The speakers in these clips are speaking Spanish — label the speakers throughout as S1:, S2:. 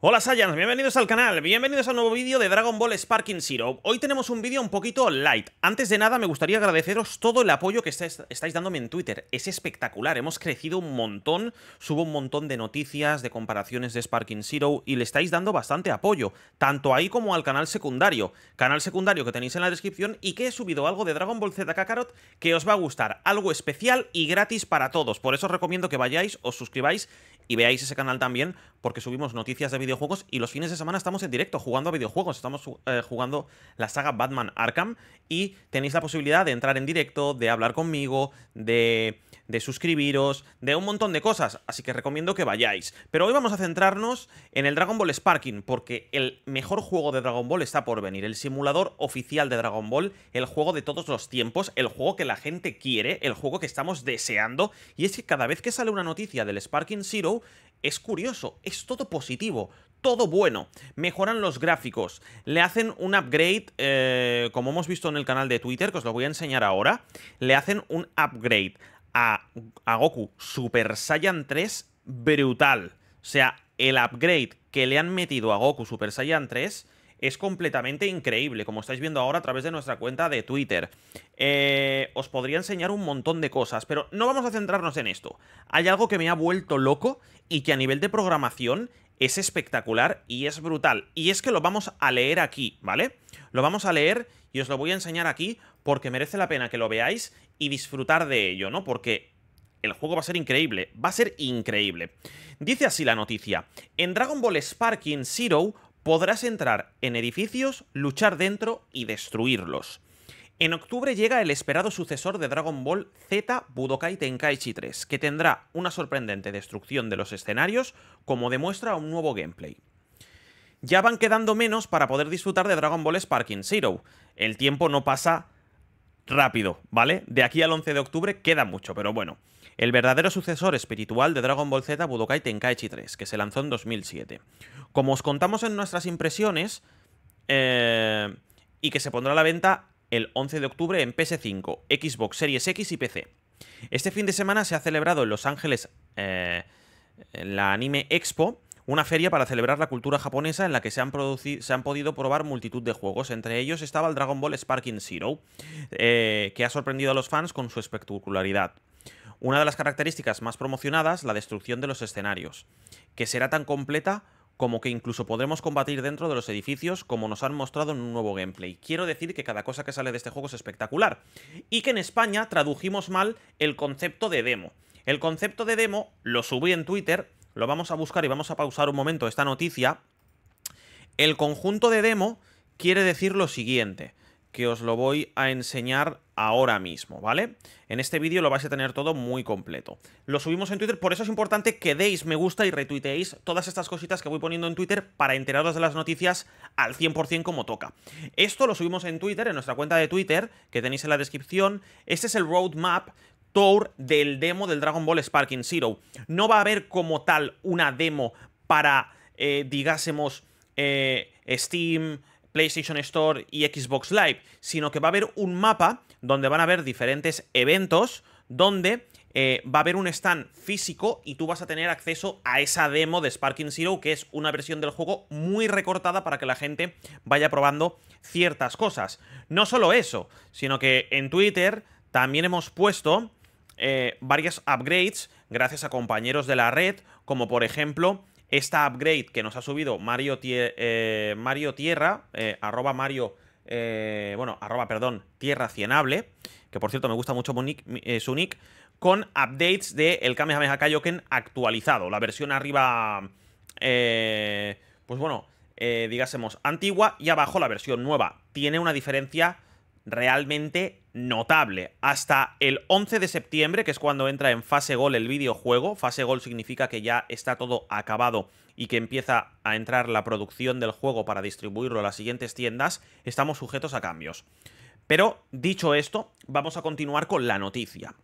S1: Hola Saiyans, bienvenidos al canal, bienvenidos a un nuevo vídeo de Dragon Ball Sparking Zero Hoy tenemos un vídeo un poquito light Antes de nada me gustaría agradeceros todo el apoyo que estáis, dándome en Twitter Es espectacular, hemos crecido un montón Subo un montón de noticias, de comparaciones de Sparking Zero Y le estáis dando bastante apoyo Tanto ahí como al canal secundario Canal secundario que tenéis en la descripción Y que he subido algo de Dragon Ball Z Kakarot Que os va a gustar, algo especial y gratis para todos Por eso os recomiendo que vayáis, os suscribáis Y veáis ese canal también Porque subimos noticias de videojuegos y los fines de semana estamos en directo jugando a videojuegos. Estamos eh, jugando la saga Batman Arkham y tenéis la posibilidad de entrar en directo, de hablar conmigo, de, de suscribiros, de un montón de cosas. Así que recomiendo que vayáis. Pero hoy vamos a centrarnos en el Dragon Ball Sparking porque el mejor juego de Dragon Ball está por venir. El simulador oficial de Dragon Ball, el juego de todos los tiempos, el juego que la gente quiere, el juego que estamos deseando. Y es que cada vez que sale una noticia del Sparking Zero, es curioso, es todo positivo, todo bueno. Mejoran los gráficos, le hacen un upgrade, eh, como hemos visto en el canal de Twitter, que os lo voy a enseñar ahora, le hacen un upgrade a, a Goku Super Saiyan 3 brutal. O sea, el upgrade que le han metido a Goku Super Saiyan 3 es completamente increíble, como estáis viendo ahora a través de nuestra cuenta de Twitter. Eh, os podría enseñar un montón de cosas, pero no vamos a centrarnos en esto. Hay algo que me ha vuelto loco y que a nivel de programación es espectacular y es brutal. Y es que lo vamos a leer aquí, ¿vale? Lo vamos a leer y os lo voy a enseñar aquí porque merece la pena que lo veáis y disfrutar de ello, ¿no? Porque el juego va a ser increíble, va a ser increíble. Dice así la noticia. En Dragon Ball Sparking Zero podrás entrar en edificios, luchar dentro y destruirlos. En octubre llega el esperado sucesor de Dragon Ball Z Budokai Tenkaichi 3, que tendrá una sorprendente destrucción de los escenarios, como demuestra un nuevo gameplay. Ya van quedando menos para poder disfrutar de Dragon Ball Sparking Zero. El tiempo no pasa rápido, ¿vale? De aquí al 11 de octubre queda mucho, pero bueno. El verdadero sucesor espiritual de Dragon Ball Z Budokai Tenkaichi 3, que se lanzó en 2007. Como os contamos en nuestras impresiones, eh, y que se pondrá a la venta el 11 de octubre en PS5, Xbox Series X y PC. Este fin de semana se ha celebrado en Los Ángeles eh, la Anime Expo, una feria para celebrar la cultura japonesa en la que se han, se han podido probar multitud de juegos. Entre ellos estaba el Dragon Ball Sparking Zero, eh, que ha sorprendido a los fans con su espectacularidad. Una de las características más promocionadas, la destrucción de los escenarios, que será tan completa como que incluso podremos combatir dentro de los edificios como nos han mostrado en un nuevo gameplay. Quiero decir que cada cosa que sale de este juego es espectacular. Y que en España tradujimos mal el concepto de demo. El concepto de demo lo subí en Twitter lo vamos a buscar y vamos a pausar un momento esta noticia. El conjunto de demo quiere decir lo siguiente, que os lo voy a enseñar ahora mismo, ¿vale? En este vídeo lo vais a tener todo muy completo. Lo subimos en Twitter, por eso es importante que deis me gusta y retuiteéis todas estas cositas que voy poniendo en Twitter para enteraros de las noticias al 100% como toca. Esto lo subimos en Twitter, en nuestra cuenta de Twitter, que tenéis en la descripción. Este es el roadmap del demo del Dragon Ball Sparking Zero. No va a haber como tal una demo para, eh, digásemos, eh, Steam, PlayStation Store y Xbox Live, sino que va a haber un mapa donde van a haber diferentes eventos donde eh, va a haber un stand físico y tú vas a tener acceso a esa demo de Sparking Zero, que es una versión del juego muy recortada para que la gente vaya probando ciertas cosas. No solo eso, sino que en Twitter también hemos puesto eh, varias upgrades gracias a compañeros de la red, como por ejemplo esta upgrade que nos ha subido Mario, eh, Tierra, eh, arroba Mario, bueno, arroba, perdón, Tierra Cienable, que por cierto me gusta mucho su nick, con updates del el Kamehameha Kaioken actualizado, la versión arriba, pues bueno, digásemos, antigua y abajo la versión nueva. Tiene una diferencia realmente notable. Hasta el 11 de septiembre, que es cuando entra en fase gol el videojuego, fase gol significa que ya está todo acabado y que empieza a entrar la producción del juego para distribuirlo a las siguientes tiendas, estamos sujetos a cambios. Pero, dicho esto, vamos a continuar con la noticia.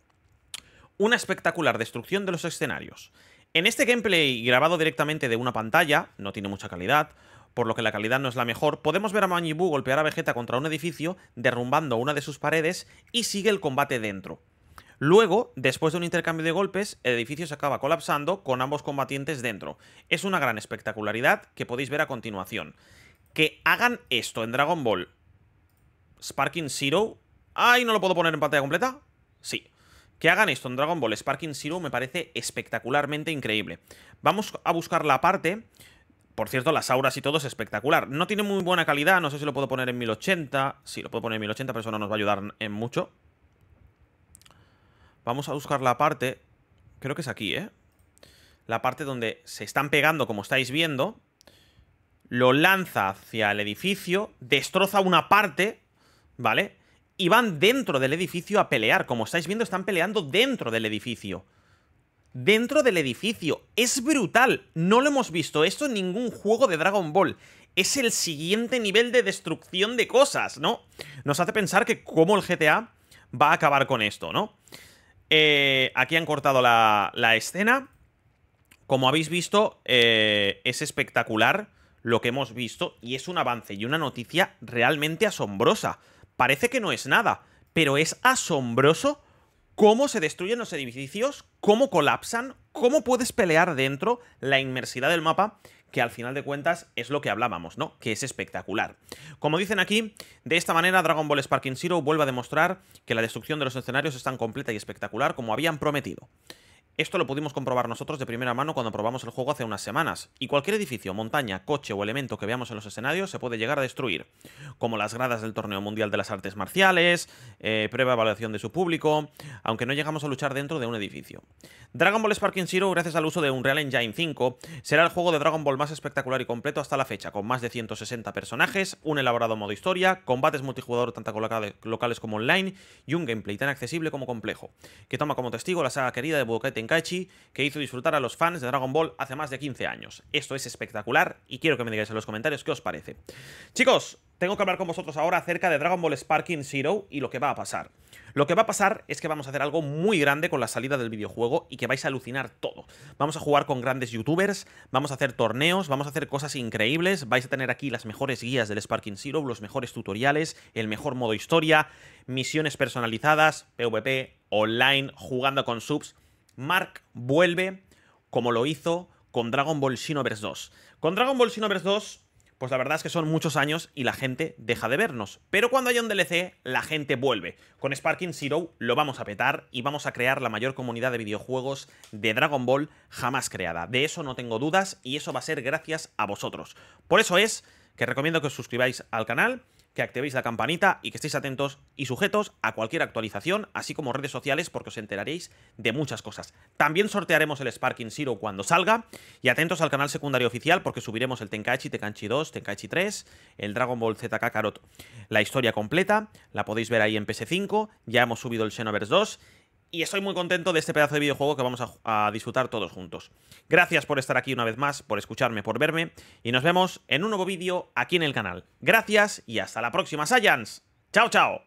S1: Una espectacular destrucción de los escenarios. En este gameplay grabado directamente de una pantalla, no tiene mucha calidad, por lo que la calidad no es la mejor, podemos ver a Manjibu golpear a Vegeta contra un edificio, derrumbando una de sus paredes, y sigue el combate dentro. Luego, después de un intercambio de golpes, el edificio se acaba colapsando con ambos combatientes dentro. Es una gran espectacularidad que podéis ver a continuación. Que hagan esto en Dragon Ball Sparking Zero... ¡Ay, no lo puedo poner en pantalla completa! Sí. Que hagan esto en Dragon Ball Sparking Zero me parece espectacularmente increíble. Vamos a buscar la parte por cierto, las auras y todo es espectacular. No tiene muy buena calidad, no sé si lo puedo poner en 1080. Sí, lo puedo poner en 1080, pero eso no nos va a ayudar en mucho. Vamos a buscar la parte... Creo que es aquí, ¿eh? La parte donde se están pegando, como estáis viendo. Lo lanza hacia el edificio, destroza una parte, ¿vale? Y van dentro del edificio a pelear. Como estáis viendo, están peleando dentro del edificio dentro del edificio. Es brutal. No lo hemos visto esto en ningún juego de Dragon Ball. Es el siguiente nivel de destrucción de cosas, ¿no? Nos hace pensar que cómo el GTA va a acabar con esto, ¿no? Eh, aquí han cortado la, escena. Como habéis visto, eh, es espectacular lo que hemos visto y es un avance y una noticia realmente asombrosa. Parece que no es nada, pero es asombroso cómo se destruyen los edificios, cómo colapsan, cómo puedes pelear dentro la inmersidad del mapa, que al final de cuentas es lo que hablábamos, ¿no? Que es espectacular. Como dicen aquí, de esta manera Dragon Ball Sparking Zero vuelve a demostrar que la destrucción de los escenarios es tan completa y espectacular como habían prometido. Esto lo pudimos comprobar nosotros de primera mano cuando probamos el juego hace unas semanas, y cualquier edificio, montaña, coche o elemento que veamos en los escenarios se puede llegar a destruir, como las gradas del Torneo Mundial de las Artes Marciales, eh, prueba evaluación de su público, aunque no llegamos a luchar dentro de un edificio. Dragon Ball Sparking Zero, gracias al uso de un Unreal Engine 5, será el juego de Dragon Ball más espectacular y completo hasta la fecha, con más de 160 personajes, un elaborado modo historia, combates multijugador tanto locales como online y un gameplay tan accesible como complejo, que toma como testigo la saga querida de Budokai que hizo disfrutar a los fans de Dragon Ball hace más de 15 años. Esto es espectacular y quiero que me digáis en los comentarios qué os parece. Chicos, tengo que hablar con vosotros ahora acerca de Dragon Ball Sparking Zero y lo que va a pasar. Lo que va a pasar es que vamos a hacer algo muy grande con la salida del videojuego y que vais a alucinar todo. Vamos a jugar con grandes youtubers, vamos a hacer torneos, vamos a hacer cosas increíbles, vais a tener aquí las mejores guías del Sparking Zero, los mejores tutoriales, el mejor modo historia, misiones personalizadas, PvP, online, jugando con subs Mark vuelve como lo hizo con Dragon Ball Xenoverse 2. Con Dragon Ball Xenoverse 2 pues la verdad es que son muchos años y la gente deja de vernos. Pero cuando hay un DLC, la gente vuelve. Con Sparking Zero lo vamos a petar y vamos a crear la mayor comunidad de videojuegos de Dragon Ball jamás creada. De eso no tengo dudas y eso va a ser gracias a vosotros. Por eso es que recomiendo que os suscribáis al canal que activéis la campanita y que estéis atentos y sujetos a cualquier actualización, así como redes sociales, porque os enteraréis de muchas cosas. También sortearemos el Sparking Zero cuando salga, y atentos al canal secundario oficial, porque subiremos el Tenkaichi, Tenkaichi 2, Tenkaichi 3, el Dragon Ball Z Kakarot, la historia completa, la podéis ver ahí en PS5, ya hemos subido el Xenoverse 2, y estoy muy contento de este pedazo de videojuego que vamos a, disfrutar todos juntos. Gracias por estar aquí una vez más, por escucharme, por verme, y nos vemos en un nuevo vídeo aquí en el canal. Gracias y hasta la próxima, Science. chao!